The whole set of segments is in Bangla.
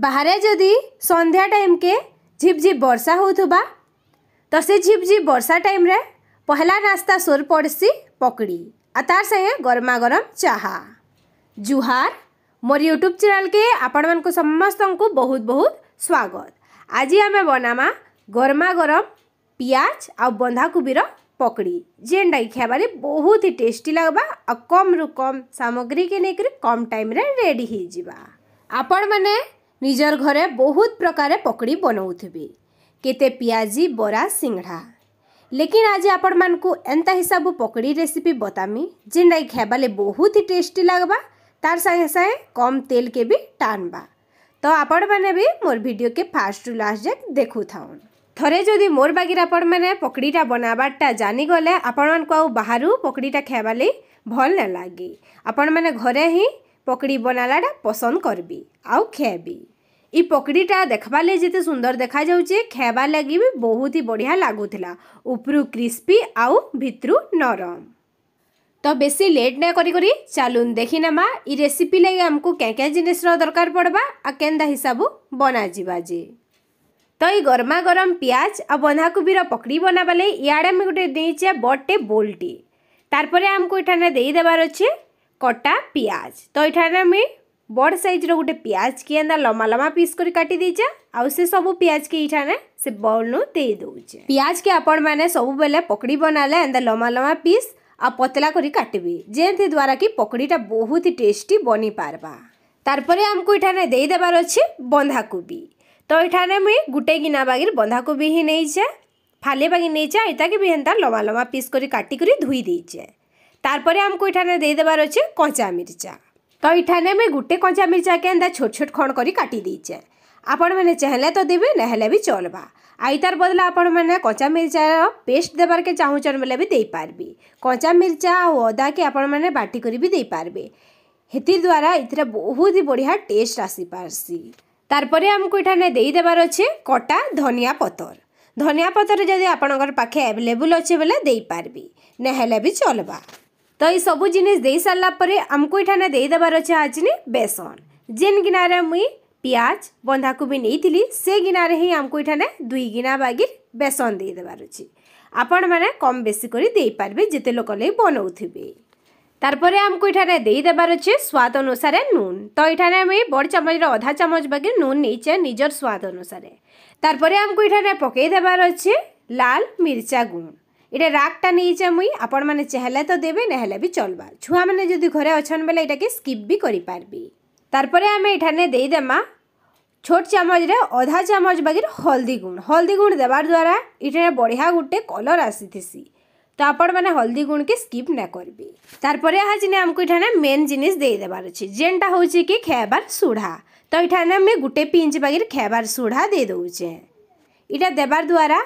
बाहर जदि संध्या टाइम के झिप झिप बर्षा हो तो से झिपझिप बर्षा टाइम रे पहला रास्ता सोर पड़सी पकड़ी आ तार संगे गरमा गरम चाह जुहार मोर यूट्यूब चैनल के आपण मान समस्त बहुत बहुत स्वागत आज आम बनामा गरमा गरम पियाज आउ बंधाकोबी पकड़ी जेनटा कि खेबारे बहुत ही टेस्टी लगवा आ कम रु कम सामग्री के लेकर कम टाइम रेडी आपण मैंने ନିଜର ଘରେ ବହୁତ ପ୍ରକାର ପକୋଡ଼ି ବନାଉଥିବେ କେତେ ପିଆଜି ବରା ସିଙ୍ଗଡ଼ା ଲେକିନ୍ ଆଜି ଆପଣମାନଙ୍କୁ ଏନ୍ତା ହିସାବ ପକୋଡ଼ି ରେସିପି ବତାମି ଯେନ୍ଟାକି ଖାଇବାଲେ ବହୁତ ହି ଟେଷ୍ଟି ଲାଗ୍ବା ତାର ସାଙ୍ଗେ ସାଙ୍ଗେ କମ୍ ତେଲକେ ବି ଟାନ୍ବା ତ ଆପଣମାନେ ବି ମୋର ଭିଡ଼ିଓକେ ଫାଷ୍ଟରୁ ଲାଷ୍ଟ ଯାକ ଦେଖୁଥାଉନ୍ ଥରେ ଯଦି ମୋର ବାଗିରେ ଆପଣମାନେ ପକୋଡ଼ିଟା ବନାବାରଟା ଜାଣିଗଲେ ଆପଣମାନଙ୍କୁ ଆଉ ବାହାରୁ ପକୋଡ଼ିଟା ଖାଇବା ଲାଗି ଭଲ ନା ଲାଗେ ଆପଣମାନେ ଘରେ ହିଁ ପକୋଡ଼ି ବନାଲାଟା ପସନ୍ଦ କରିବି ଆଉ ଖାଇବି ଇ ପକଡ଼ିଟା ଦେଖ୍ବାର୍ ଲାଗି ଯେତେ ସୁନ୍ଦର ଦେଖାଯାଉଛେ ଖାଏବାର୍ ଲାଗି ବି ବହୁତ ହି ବଢ଼ିଆ ଲାଗୁଥିଲା ଉପରୁ କ୍ରିସ୍ପି ଆଉ ଭିତରୁ ନରମ ତ ବେଶୀ ଲେଟ୍ ନାଇଁ କରି କରି ଚାଲୁନ୍ ଦେଖିନେମା ଇ ରେସିପି ଲାଗି ଆମକୁ କେଁ କେଁ ଜିନିଷର ଦରକାର ପଡ଼୍ବା ଆଉ କେନ୍ତା ହିସାବୁ ବନାଯିବା ଯେ ତ ଏଇ ଗରମା ଗରମ ପିଆଜ ଆଉ ବନ୍ଧାକୋବିର ପକଡ଼ି ବନାବା ଲାଗି ଇଆଡ଼େ ଆମେ ଗୋଟେ ଦେଇଛେ ବଡ଼ଟେ ବୋଲ୍ଟି ତାରପରେ ଆମକୁ ଏଠାନେ ଦେଇଦେବାର ଅଛେ କଟା ପିଆଜ ତ ଏଠାରେ ଆମେ বড় সাইজর গোটে পিঁয়াজকে এনা লম্বা লম্বা পিস করে কাটি দিয়েছে আউ সে সবু পিঁয়াজকে এইখানে সে বউলু দিয়ে দেছে পিঁয়াজকে আপন মানে সবুবেলে পকড়ি বনালে এনতা লম্বা লম্বা পিস আর পতলা করে কাটবে যে দ্বারা কি পকড়িটা বহুত টেস্টি বনি পারবা তারপরে আমি এখানে দিয়ে দেবার অছে বন্ধাকোবি তো এখানে মুই গোটে গিনা বাগির বন্ধাকোবি হি নেইছে ফালে বাগি নেইছে এটাকে বি হেনতা লম্বা লম্বা পিস করে কাটি করে ধুই দিয়েছে তারপরে আমি এখানে দিয়ে দেবার অছে কঁচা মির্চা ତ ଇଠାନେ ମୁଇଁ ଗୁଟେ କଞ୍ଚା ମିର୍ଚାକେ ଏନ୍ତା ଛୋଟ ଛୋଟ ଖଣ କରି କାଟି ଦେଇଛେ ଆପଣମାନେ ଚାହିଁଲେ ତ ଦେବେ ନହେଲେ ବି ଚଲ୍ବା ଆଉ ତାର୍ ବଦଲା ଆପଣମାନେ କଞ୍ଚା ମିର୍ଚାର ପେଷ୍ଟ ଦେବାର୍କେ ଚାହୁଁଛନ୍ ବୋଲେ ବି ଦେଇପାରବି କଞ୍ଚା ମିର୍ଚା ଆଉ ଅଦାକେ ଆପଣମାନେ ବାଟିକରି ବି ଦେଇପାରବେ ହେଥିର୍ ଦ୍ୱାରା ଏଥିରେ ବହୁତ ହି ବଢ଼ିଆ ଟେଷ୍ଟ ଆସିପାର୍ସି ପରେ ଆମକୁ ଏଠାନେ ଦେଇଦେବାର ଅଛେ କଟା ଧନିଆ ପତର ଧନିଆ ପତର ଯଦି ଆପଣଙ୍କର ପାଖେ ଆଭେଲେବୁଲ୍ ଅଛେ ବେଲେ ଦେଇପାରବି ନହେଲେ ବି ଚଲ୍ବା ତ ଇ ସବୁ ଜିନିଷ୍ ଦେଇ ସାରିଲା ପରେ ଆମକୁ ଏଠାନେ ଦେଇଦେବାର ଅଛେ ଆଜିନେ ବେସନ ଯେନ୍ ଗିନାରେ ମୁଇଁ ପିଆଜ ବନ୍ଧାକୋବି ନେଇଥିଲି ସେ ଗିନାରେ ହିଁ ଆମକୁ ଏଠାନେ ଦୁଇ ଗିନା ବାଗିର୍ ବେସନ ଦେଇଦେବାର ଅଛି ଆପଣମାନେ କମ୍ ବେଶୀ କରି ଦେଇପାରିବେ ଯେତେ ଲୋକ ଲାଗି ବନଉଥିବେ তারপরে আমি এখানে দিয়ে দেবার আছে স্বাদ অনুসারে নুন তো এখানে আমি বড় চামচর অধা চামচ বাকি নুন নিয়েছে নিজের স্বাদ অনুসারে তারপরে আমি এখানে পকাই দেবার আছে লাল মির্চা গুঁড় এটা রাগটা যা মুই আপন মানে চাহলে তো দেবে নহলে বি চলবা ছুয়া মানে যদি ঘরে অছন বেলে এটাকে স্কিপ বি করি পারবি তারপরে আমি এখানে দেমা ছোট চামচরে অধা চামচ বাগির হলদি গুণ হলদি গুণ দেবার দ্বারা এটা বড়িয়া গোটে কলর আসিথিসি তো আপন মানে হলদি গুণকে স্কিপ না করবি তারপরে আজনে আমি এখানে মেন জিনিস দিয়ে দেবার অছি যেটা হচ্ছে কি খেয়াবার সুড়া তো এখানে আমি গোটে পিঞ্চ বাগির খেয়াবার সুড়া দিয়ে দেছে এটা দেবার দ্বারা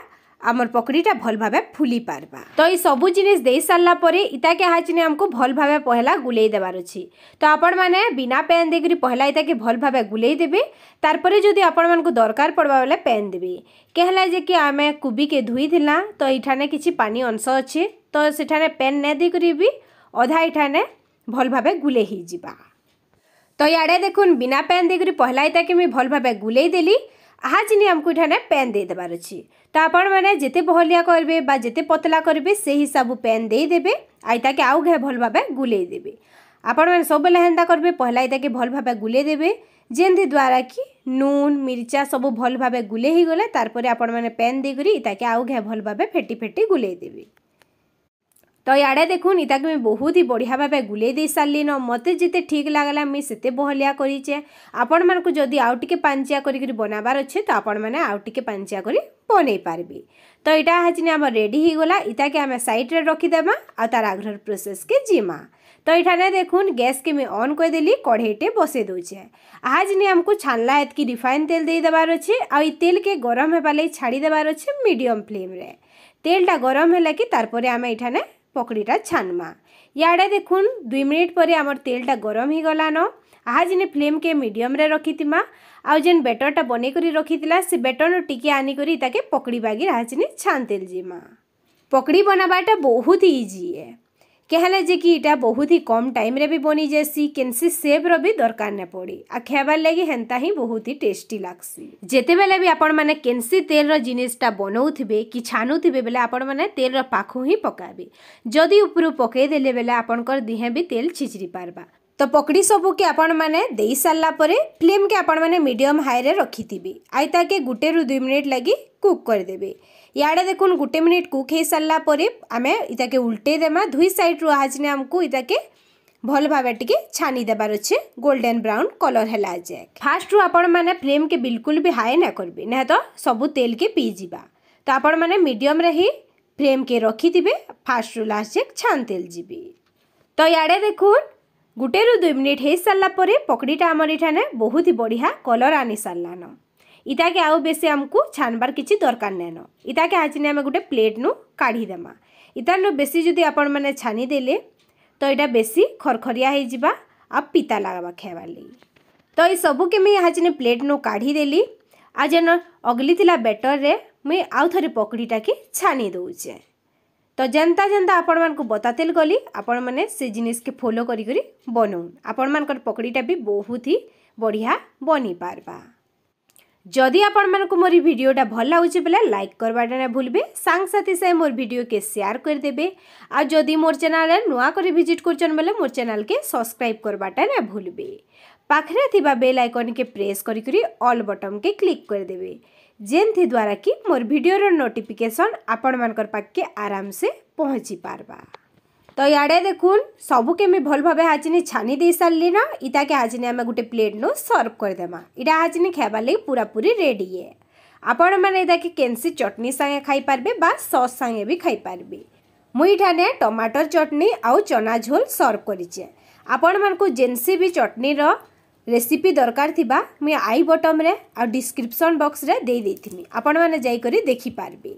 আমার পকড়িটা ভাল ভাবে ফুলি পারবা তো এই সবু জিনিস দিয়ে সারা পরে ইটাকে হাচিনে আমি ভাল ভাবে পহলা গুলাই দেবার অছি তো আপন মানে বিনা প্যান দিয়ে পহলা ইটাকে ভাল ভাবে গুলাই দেবে তারপরে যদি আপন মানুষ দরকার পড়বা বেলে প্যান দেবে কেহলা যে কি আমি কুবিকে ধুইলা তো এইখানে কিছু পানি অংশ অছে তো সেখানে প্যান না দিয়ে বি অধা এইখানে ভাল ভাবে গুলাই হয়ে যা তো ইয়াড়ে দেখুন বিনা প্যান দিয়ে পহলা ইটাকে আমি ভাল ভাবে গুলাই দেলি ହାଜିନି ଆମକୁ ଏଠାରେ ପେନ୍ ଦେଇଦେବାର ଅଛି ତ ଆପଣମାନେ ଯେତେ ବହଲିଆ କରିବେ ବା ଯେତେ ପତଲା କରିବେ ସେଇ ହିସାବ ପେନ୍ ଦେଇଦେବେ ଆଉ ତାକେ ଆଉ ଘେ ଭଲ ଭାବେ ଗୁଲେଇ ଦେବେ ଆପଣମାନେ ସବୁବେଳେ ହେନ୍ତା କରିବେ ପହଲା ଏଇଟାକେ ଭଲ ଭାବେ ଗୁଲେଇ ଦେବେ ଯେମିତି ଦ୍ୱାରା କି ନୁନ୍ ମିର୍ଚା ସବୁ ଭଲ ଭାବେ ଗୁଲେଇ ହେଇଗଲେ ତାପରେ ଆପଣମାନେ ପେନ୍ ଦେଇକରି ଏଇଟାକେ ଆଉ ଘେ ଭଲ ଭାବେ ଫେଟି ଫେଟି ଗୁଲେଇ ଦେବେ ତ ଇଆଡ଼େ ଦେଖୁନ୍ ଇତାକେ ମୁଇଁ ବହୁତ ହି ବଢ଼ିଆ ଭାବେ ଗୁଲେଇ ଦେଇ ସାରିଲିନ ମତେ ଯେତେ ଠିକ୍ ଲାଗ୍ଲା ମୁଇଁ ସେତେ ବହଲିଆ କରିଛେ ଆପଣମାନଙ୍କୁ ଯଦି ଆଉ ଟିକେ ପାଞ୍ଚିଆ କରିକିରି ବନାବାର ଅଛେ ତ ଆପଣମାନେ ଆଉ ଟିକେ ପାଞ୍ଚିଆ କରି ବନେଇ ପାରିବି ତ ଇଟା ହେଛିନି ଆମର ରେଡ଼ି ହେଇଗଲା ଇତାକେ ଆମେ ସାଇଡ଼୍ରେ ରଖିଦେମା ଆଉ ତାର ଆଗ୍ରହର ପ୍ରୋସେସ୍କେ ଯିମା ତ ଏଠାନେ ଦେଖୁନ୍ ଗ୍ୟାସ୍କେ ମୁଇଁ ଅନ୍ କରିଦେଲି କଢ଼େଇଟେ ବସେଇ ଦଉଛେ ଆହାଜିନି ଆମକୁ ଛାନ୍ଲା ଏତ୍କି ରିଫାଇନ୍ ତେଲ ଦେଇଦେବାର ଅଛେ ଆଉ ଇ ତେଲ୍କେ ଗରମ ହେବା ଲାଗି ଛାଡ଼ିଦେବାର ଅଛେ ମିଡ଼ିୟମ୍ ଫ୍ଲେମ୍ରେ ତେଲ୍ଟା ଗରମ ହେଲା କି ତାରପରେ ଆମେ ଏଠାନେ ପକଡ଼ିଟା ଛାନ୍ମା ଇଆଡ଼େ ଦେଖୁନ୍ ଦୁଇ ମିନିଟ୍ ପରେ ଆମର ତେଲ୍ଟା ଗରମ ହେଇଗଲାନ ଆହା ଯେନ୍ ଫ୍ଲେମ୍କେ ମିଡ଼ିୟମ୍ରେ ରଖିଥିମା ଆଉ ଯେନ୍ ବେଟର୍ଟା ବନେଇକରି ରଖିଥିଲା ସେ ବେଟର୍ନୁ ଟିକେ ଆନିକରି ତାକେ ପକଡ଼ିବାଗିର୍ ଆହା ଯେନ୍ ଛାନ୍ ତେଲ୍ ଯିମା ପକଡ଼ି ବନାବାଟା ବହୁତ ଇଜି ଏ कहला जे कि इटा बहुत ही कम टाइम रे भी बनी जासी केनसी सेप्र भी दरकार न पड़ी आ खेबार लगी हेन्ता ही बहुत ही टेस्टी लग्सी जेतेबेले भी आपण माने केनसी तेल रो बनाऊे कि छानु बेले आपण माने तेल रो ही पकाबे जदि उपरु पकाई देले बेले आपणकर दिहे भी तेल छिचरी पार्बा तो पकड़ी सबू के आपण मैंने दे फ्लेम के आपण मैंने मीडियम हाई रे रखि आईता के गोटे रु दुई मिनिट लगी कुक करदे ইয়াড়ে দেখুন গোটে মিনিট কুক হয়ে সারা পরে আমি ইটাকে উল্টাই দেমা দুই সাইড্রু আজনে আমি ইটাকে ভাল ভাবে টিকি ছানি দেবার অছে গোল্ডেন ব্রাউন কলর হেলা যায় ফার্স্ট্রু আপন মানে ফ্লেমকে বিলকুল বি হাই না করবে না তো সবু তেলকে যা তো আপন মানে মিডিয়াম মিডিয়মরে হি ফ্লেমকে রখিথিবে ফার্স্ট্রু লাস্ট যাক ছান তেল যাবি তো ইয়াড়ে দেখুন গোটে রু দুই মিনিট হয়ে সারা পরে পকড়িটা আমার এখানে বহুত বড়িয়া কলর আনি সারলান ଇଟାକେ ଆଉ ବେଶୀ ଆମକୁ ଛାନବାର କିଛି ଦରକାର ନାଇଁନ ଇଟାକେ ଆଜିନେ ଆମେ ଗୋଟେ ପ୍ଲେଟ୍ନୁ କାଢ଼ିଦେମା ଇତାନୁ ବେଶୀ ଯଦି ଆପଣମାନେ ଛାନିଦେଲେ ତ ଏଇଟା ବେଶୀ ଖରଖରିଆ ହେଇଯିବା ଆଉ ପିତା ଲାଗ୍ବା ଖାଇବାର୍ ଲାଗି ତ ଏଇ ସବୁକେ ମୁଇଁ ଆଜିନେ ପ୍ଲେଟ୍ନୁ କାଢ଼ିଦେଲି ଆଉ ଯେନ ଅଗଲିଥିଲା ବେଟର୍ରେ ମୁଇଁ ଆଉ ଥରେ ପକଡ଼ିଟାକେ ଛାନି ଦେଉଛେ ତ ଯେନ୍ତା ଯେନ୍ତା ଆପଣମାନଙ୍କୁ ବତାତେଲ ଗଲି ଆପଣମାନେ ସେ ଜିନିଷକେ ଫଲୋ କରିକରି ବନଉନ୍ ଆପଣମାନଙ୍କର ପକଡ଼ିଟା ବି ବହୁତ ହି ବଢ଼ିଆ ବନିପାର୍ବା जदि आपण मैं मोर भिडा भल लगुच बोले लाइक करवाटा ना भूलबे सांगसाथी से मोर भिड के सेयार करदे आ जदि मोर चेल नुआ कर भिजिट कर बोले मोर चेल के सब्सक्राइब करवाटा ना भूलबे पाखे थी बेल आइकन के प्रेस करी बटन के क्लिक करदे जेन द्वारा कि मोर भिडर नोटिफिकेसन आपण मान पाखे आराम से पहुँची पार्बा তো ইয়াড়ে দেখুন সবু কেমি ভাল ভাবে হাজিনি ছানি দিয়ে সারলি না ইটাকে হাজিনি আমি গোটে প্লেট নু সর্ভ করেদেমা এটা হাজিনি খাইবার লাগে পুরাপুরি রেডি ইয়ে ଆପଣ ମାନେ ଏଇଟାକି କେନ୍ସି ଚଟନି ସାଙ୍ଗେ ଖାଇପାରିବେ ବା ସସ୍ ସାଙ୍ଗେ ବି ଖାଇପାରିବେ ମୁଁ ଏଇଠାନେ ଟମାଟର ଚଟନି ଆଉ ଚନା ଝୋଲ ସର୍ଭ କରିଛେ ଆପଣମାନଙ୍କୁ ଯେନ୍ସି ବି ଚଟନିର ରେସିପି ଦରକାର ଥିବା ମୁଇଁ ଆଇ ବଟମ୍ରେ ଆଉ ଡିସ୍କ୍ରିପସନ୍ ବକ୍ସରେ ଦେଇ ଦେଇଥିମି ଆପଣମାନେ ଯାଇକରି ଦେଖିପାରିବେ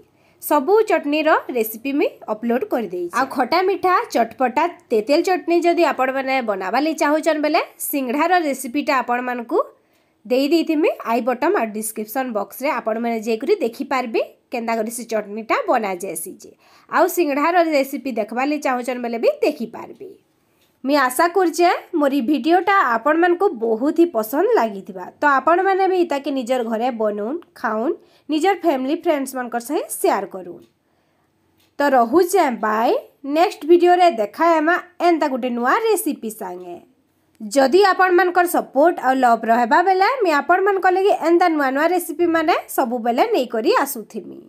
সবু চাটনিৰ ৰেচিপি মে আপলোড কৰি দিছি আৰু খটামিঠা চটপটা তেল চাটনি যদি আপোন বনাৱালি চাও জান বলে সিঙঢ়াৰ ৰেচিপিটা আপোন মানকু দেই দি দিছি মে আই বটম আৰু ডেসক্ৰিপচন বক্সৰে আপোন মানে জেকৰি দেখি পাববি কেনে গৰিছি চাটনিটা বনা যায়সি আৰু সিঙঢ়াৰ ৰেচিপি দেখවලি চাও জান বলে বি দেখি পাববি ମୁଁ ଆଶା କରୁଛେ ମୋର ଏଇ ଭିଡ଼ିଓଟା ଆପଣମାନଙ୍କୁ ବହୁତ ହି ପସନ୍ଦ ଲାଗିଥିବା ତ ଆପଣମାନେ ବି ତାକେ ନିଜର ଘରେ ବନଉନ୍ ଖାଉନ୍ ନିଜର ଫ୍ୟାମିଲି ଫ୍ରେଣ୍ଡସ୍ମାନଙ୍କର ସାଙ୍ଗେ ସେୟାର କରୁନ୍ ତ ରହୁଛେ ବାଏ ନେକ୍ସଟ ଭିଡ଼ିଓରେ ଦେଖା ହେମା ଏନ୍ତା ଗୋଟେ ନୂଆ ରେସିପି ସାଙ୍ଗେ ଯଦି ଆପଣମାନଙ୍କର ସପୋର୍ଟ ଆଉ ଲଭ୍ ରହିବା ବେଲେ ମୁଇଁ ଆପଣମାନଙ୍କ ଲାଗି ଏନ୍ତା ନୂଆ ନୂଆ ରେସିପିମାନେ ସବୁବେଲେ ନେଇକରି ଆସୁଥିମି